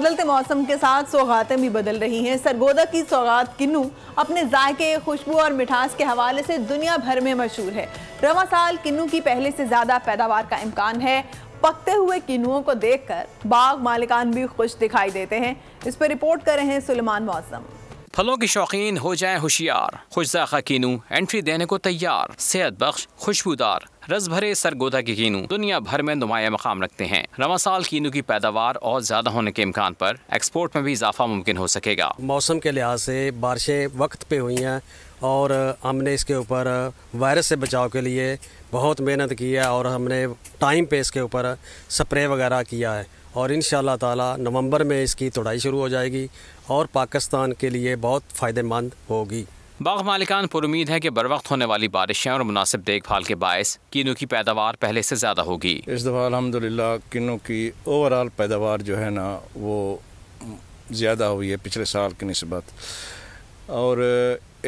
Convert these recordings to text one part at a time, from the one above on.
बदलते मौसम के साथ सौगातें भी बदल रही हैं सरगोदा की सौगात किन्नू अपने जायके खुशबू और मिठास के हवाले से दुनिया भर में मशहूर है रवा साल किन्नू की पहले से ज़्यादा पैदावार का इम्कान है पकते हुए किन्नुओं को देखकर बाग मालिकान भी खुश दिखाई देते हैं इस पर रिपोर्ट कर रहे हैं सुलेमान मौसम फलों के शौकीन हो जाए होशियार खुश जायका किनू एंट्री देने को तैयार सेहत बख्श खुशबूदार रस भरे सरगोदा के कीनू दुनिया भर में नुमाया मकाम रखते हैं रवा साल कीनू की पैदावार और ज्यादा होने के इम्कान पर एक्सपोर्ट में भी इजाफा मुमकिन हो सकेगा मौसम के लिहाज से बारिशें वक्त पे हुई हैं और हमने इसके ऊपर वायरस से बचाव के लिए बहुत मेहनत की है और हमने टाइम पे इसके ऊपर स्प्रे वगैरह किया है और इन ताला नवंबर में इसकी तोड़ाई शुरू हो जाएगी और पाकिस्तान के लिए बहुत फ़ायदेमंद होगी बाग मालिकान पर उम्मीद है की बर वक्त होने वाली बारिशें और मुनासिब देखभाल के बायस कीनों की पैदावार पहले से ज़्यादा होगी इस दफ़ा अलहमद अलहमदिल्ला किनू की ओवरऑल पैदावार जो है ना वो ज़्यादा हुई है पिछले साल की नस्बत और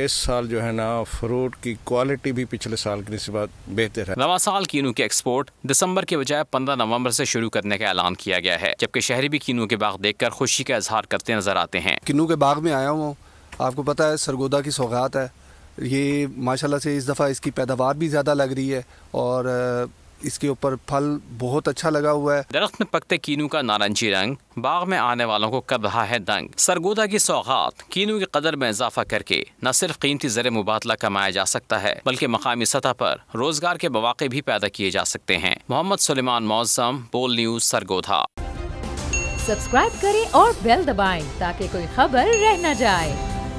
इस साल जो है ना फ्रूट की क्वालिटी भी पिछले साल की नस्बत बेहतर है नवा साल कीनू की एक्सपोर्ट दिसंबर के बजाय पंद्रह नवम्बर ऐसी शुरू करने का ऐलान किया गया है जबकि शहरी भी कीनू के बाग कर खुशी का इजहार करते नजर आते हैं किनू के बाग में आया हूँ आपको पता है सरगोदा की सौगात है ये माशाल्लाह से इस दफ़ा इसकी पैदावार भी ज़्यादा लग रही है और इसके ऊपर फल बहुत अच्छा लगा हुआ है दरख्त में पकते कीनू का नारंगी रंग बाग में आने वालों को कर रहा है दंग सरगोदा की सौगात कीनू की कदर में इजाफा करके न सिर्फ कीमती जर मुबादला कमाया जा सकता है बल्कि मकामी सतह पर रोजगार के मौाक़े भी पैदा किए जा सकते हैं मोहम्मद सुलेमान मौजम बोल न्यूज सरगोधा सब्सक्राइब करें और बेल दबाएं ताकि कोई खबर रह न जाए